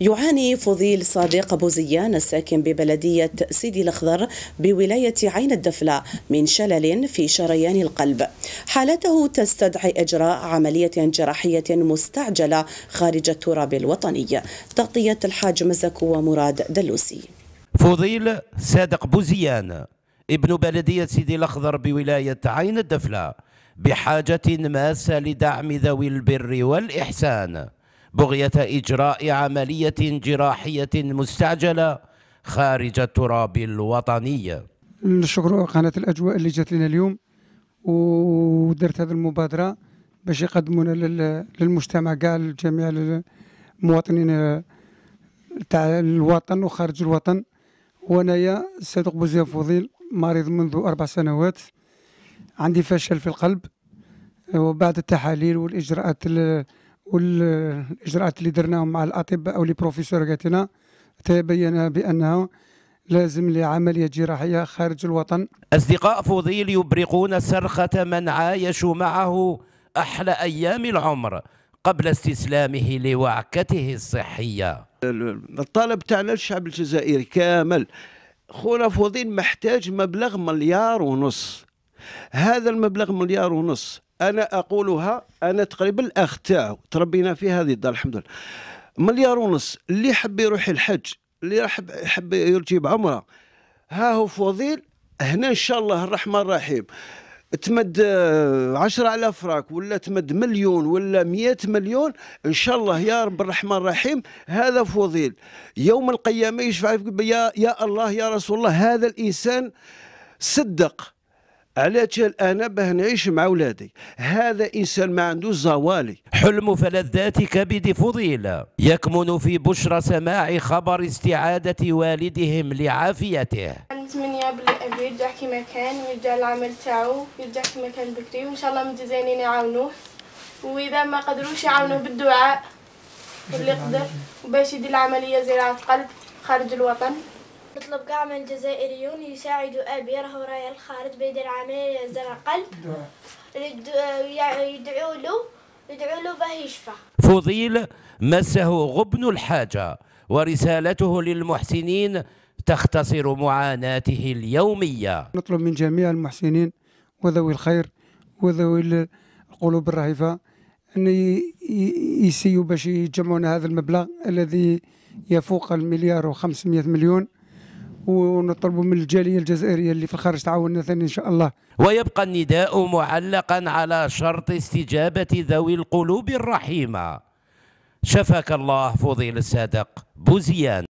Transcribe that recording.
يعاني فضيل صادق أبو زيان الساكن ببلدية سيدي الأخضر بولاية عين الدفلة من شلل في شريان القلب حالته تستدعي إجراء عملية جراحية مستعجلة خارج التراب الوطني تغطية الحاج مزك ومراد دلوسي فضيل صادق بوزيان ابن بلدية سيدي الأخضر بولاية عين الدفلة بحاجة ماسة لدعم ذوي البر والإحسان بغية إجراء عملية جراحية مستعجلة خارج التراب الوطني الشكر قناة الأجواء اللي جات لنا اليوم ودرت هذه المبادرة باش يقدمونا للمجتمع كاع لجميع المواطنين تاع الوطن وخارج الوطن وانايا صادق بوزيان فضيل مريض منذ أربع سنوات عندي فشل في القلب وبعد التحاليل والإجراءات والاجراءات اللي درناهم مع الاطباء او لي بروفيسور قالتنا تبين بانه لازم لعملية جراحية خارج الوطن أصدقاء فضيل يبرقون صرخة من عايشوا معه أحلى أيام العمر قبل استسلامه لوعكته الصحية الطلب تاعنا الشعب الجزائري كامل خونا فضيل محتاج مبلغ مليار ونص هذا المبلغ مليار ونص انا اقولها انا تقريبا الاخ تاعو تربينا في هذه الدار الحمد لله مليار ونص اللي حب يروح الحج اللي راح يحب يرجي بعمره ها هو فضيل هنا ان شاء الله الرحمن الرحيم تمد عشرة آلاف فرانك ولا تمد مليون ولا مئة مليون إن شاء الله يا رب الرحمن الرحيم هذا فضيل يوم القيامة يشفع يا, يا الله يا رسول الله هذا الإنسان صدق على انا باه نعيش مع ولادي هذا انسان ما عنده زوالي حلم فلذات كبد فضيلة يكمن في بشرى سماع خبر استعادة والدهم لعافيته نتمنى بلي ابي يرجع كما كان ويرجع للعمل تاعو يرجع كما كان بكري وان شاء الله متزينين يعاونوه واذا ما قدروش يعاونوه بالدعاء واللي يقدر باش يدير عمليه زراعه قلب خارج الوطن نطلب كاع من الجزائريون يساعدوا أبي راهو راي الخارج بيدير عملية زرع قلب يدعوا له يدعوا له باه يشفى فضيل مسه غبن الحاجة ورسالته للمحسنين تختصر معاناته اليومية نطلب من جميع المحسنين وذوي الخير وذوي القلوب الرهيفة أن يسيوا باش يجمعون هذا المبلغ الذي يفوق المليار وخمسمائة مليون ونطلب من الجاليه الجزائريه اللي في الخارج تعاوننا ثاني ان شاء الله ويبقى النداء معلقا على شرط استجابه ذوي القلوب الرحيمه شفاك الله فضيل الصادق بوزيان